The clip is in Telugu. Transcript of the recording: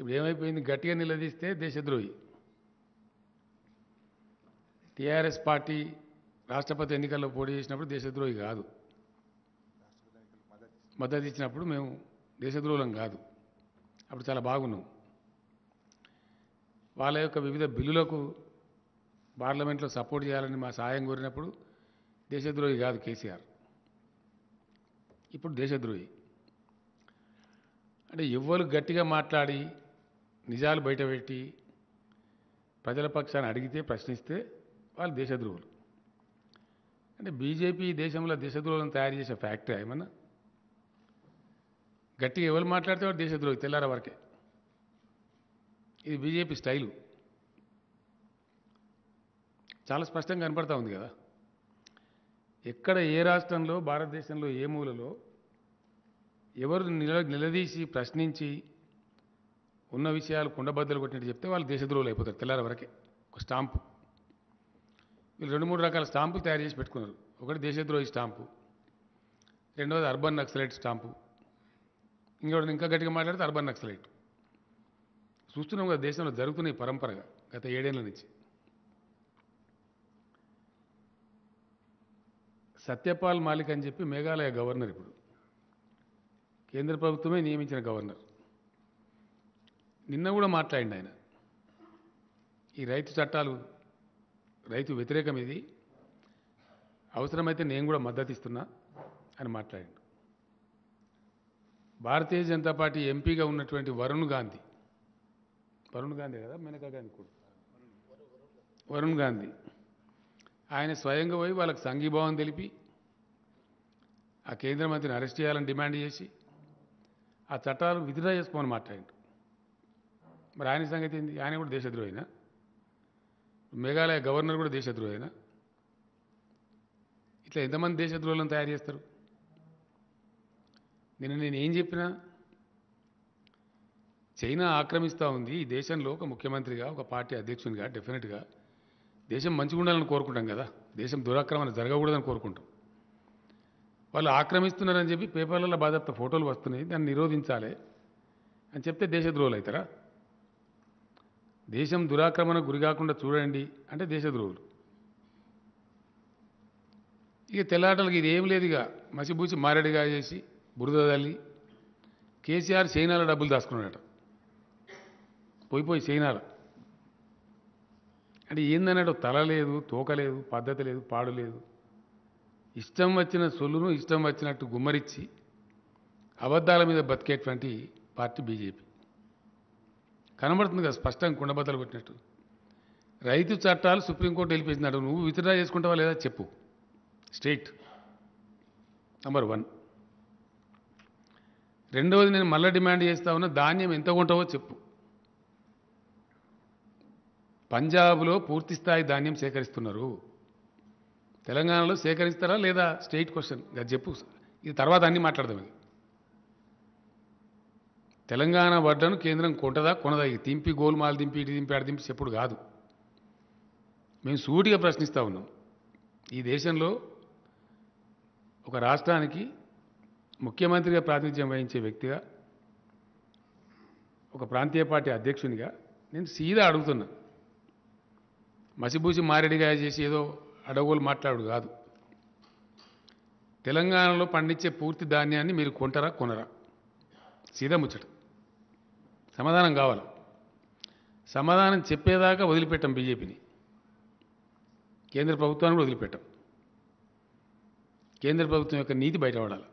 ఇప్పుడు ఏమైపోయింది గట్టిగా నిలదీస్తే దేశద్రోహి టీఆర్ఎస్ పార్టీ రాష్ట్రపతి ఎన్నికల్లో పోటీ చేసినప్పుడు దేశద్రోహి కాదు మద్దతు ఇచ్చినప్పుడు మేము దేశద్రోహులం కాదు అప్పుడు చాలా బాగున్నాం వాళ్ళ యొక్క వివిధ బిల్లులకు పార్లమెంట్లో సపోర్ట్ చేయాలని మా సాయం కోరినప్పుడు దేశద్రోహి కాదు కేసీఆర్ ఇప్పుడు దేశద్రోహి అంటే ఎవరు గట్టిగా మాట్లాడి నిజాలు బయటపెట్టి ప్రజల పక్షాన్ని అడిగితే ప్రశ్నిస్తే వాళ్ళు దేశద్రోహులు అంటే బీజేపీ దేశంలో దేశద్రోహులను తయారు చేసే ఫ్యాక్టరీ ఏమన్నా గట్టిగా ఎవరు మాట్లాడితే వాడు దేశద్రోహి తెల్లార వరకే ఇది బీజేపీ స్టైలు చాలా స్పష్టంగా కనపడతా ఉంది కదా ఎక్కడ ఏ రాష్ట్రంలో భారతదేశంలో ఏ మూలలో ఎవరు నిల నిలదీసి ప్రశ్నించి ఉన్న విషయాలు కుండబద్దలు కొట్టినట్టు చెప్తే వాళ్ళు దేశద్రోహులు అయిపోతారు తెల్లారి వరకే ఒక స్టాంపు వీళ్ళు రెండు మూడు రకాల స్టాంపులు తయారు చేసి పెట్టుకున్నారు ఒకటి దేశద్రోహి స్టాంపు రెండవది అర్బన్ నక్సలైట్ స్టాంపు ఇంకొకటి ఇంకా గట్టిగా మాట్లాడితే అర్బన్ నక్సలైట్ చూస్తున్నాం కదా దేశంలో జరుగుతున్నాయి పరంపరగా గత ఏడేళ్ళ నుంచి సత్యపాల్ మాలిక్ అని చెప్పి మేఘాలయ గవర్నర్ ఇప్పుడు కేంద్ర ప్రభుత్వమే నియమించిన గవర్నర్ నిన్న కూడా మాట్లాడింది ఆయన ఈ రైతు చట్టాలు రైతు వ్యతిరేకం ఇది అవసరమైతే నేను కూడా మద్దతు ఇస్తున్నా అని మాట్లాడాడు భారతీయ జనతా పార్టీ ఎంపీగా ఉన్నటువంటి వరుణ్ గాంధీ వరుణ్ గాంధీ కదా మేనకా గాంధీ కూడా వరుణ్ గాంధీ ఆయన స్వయంగా పోయి వాళ్ళకి సంఘీభావం తెలిపి ఆ కేంద్ర మంత్రిని అరెస్ట్ చేయాలని డిమాండ్ చేసి ఆ చట్టాలు విధిరా చేసుకోమని మాట్లాడిండు మరి ఆయన సంగతి ఏంది ఆయన కూడా దేశద్రోహినా మేఘాలయ గవర్నర్ కూడా దేశద్రోహినా ఇట్లా ఎంతమంది దేశద్రోహులను తయారు చేస్తారు నిన్న నేను ఏం చెప్పినా చైనా ఆక్రమిస్తూ ఉంది ఈ దేశంలో ఒక ముఖ్యమంత్రిగా ఒక పార్టీ అధ్యక్షునిగా డెఫినెట్గా దేశం మంచిగా ఉండాలని కోరుకుంటాం కదా దేశం దురాక్రమణ జరగకూడదని కోరుకుంటాం వాళ్ళు ఆక్రమిస్తున్నారని చెప్పి పేపర్లలో బాధపడే ఫోటోలు వస్తున్నాయి దాన్ని నిరోధించాలి అని చెప్తే దేశద్రోహులు అవుతారా దేశం దురాక్రమణకు గురి కాకుండా చూడండి అంటే దేశద్రోహులు ఇక ఇది ఏం లేదుగా మసిబూసి మారేడుగా చేసి బురద తల్లి కేసీఆర్ చైనాలో డబ్బులు దాచుకున్నాడట పోయి పోయి చైనాలో అంటే ఏందన్నట్టు తల లేదు తోక లేదు పద్ధతి లేదు పాడు లేదు ఇష్టం వచ్చిన సొల్లును ఇష్టం వచ్చినట్టు గుమ్మరిచ్చి అబద్ధాల మీద బతికేటువంటి పార్టీ బీజేపీ కనబడుతుంది కదా స్పష్టంగా కుండబద్దలు కొట్టినట్టు రైతు చట్టాలు సుప్రీంకోర్టు వెళ్ళిపోయినాడు నువ్వు విత్డ్రా చేసుకుంటావా లేదా చెప్పు స్టేట్ నంబర్ వన్ రెండవది నేను మళ్ళీ డిమాండ్ చేస్తా ఉన్న ధాన్యం ఎంత కొంటావో చెప్పు పంజాబ్లో పూర్తి స్థాయి ధాన్యం సేకరిస్తున్నారు తెలంగాణలో సేకరిస్తారా లేదా స్టేట్ క్వశ్చన్ అది చెప్పు ఇది తర్వాత అన్నీ మాట్లాడదాం ఇది తెలంగాణ వడ్డను కేంద్రం కొంటదా కొనదా తింపి గోల్మాలు దింపి ఇటు దింపి ఆడ దింపి చెప్పుడు కాదు మేము సూటిగా ప్రశ్నిస్తూ ఉన్నాం ఈ దేశంలో ఒక రాష్ట్రానికి ముఖ్యమంత్రిగా ప్రాతినిధ్యం వహించే వ్యక్తిగా ఒక ప్రాంతీయ పార్టీ అధ్యక్షునిగా నేను సీదా అడుగుతున్నా మసిబూసి మారేడిగా చేసి ఏదో అడగోలు మాట్లాడు కాదు తెలంగాణలో పండించే పూర్తి ధాన్యాన్ని మీరు కొంటరా కొనరా సీదా ముచ్చట సమాధానం కావాలి సమాధానం చెప్పేదాకా వదిలిపెట్టాం బీజేపీని కేంద్ర ప్రభుత్వాన్ని కూడా వదిలిపెట్టాం కేంద్ర ప్రభుత్వం యొక్క నీతి బయటపడాలి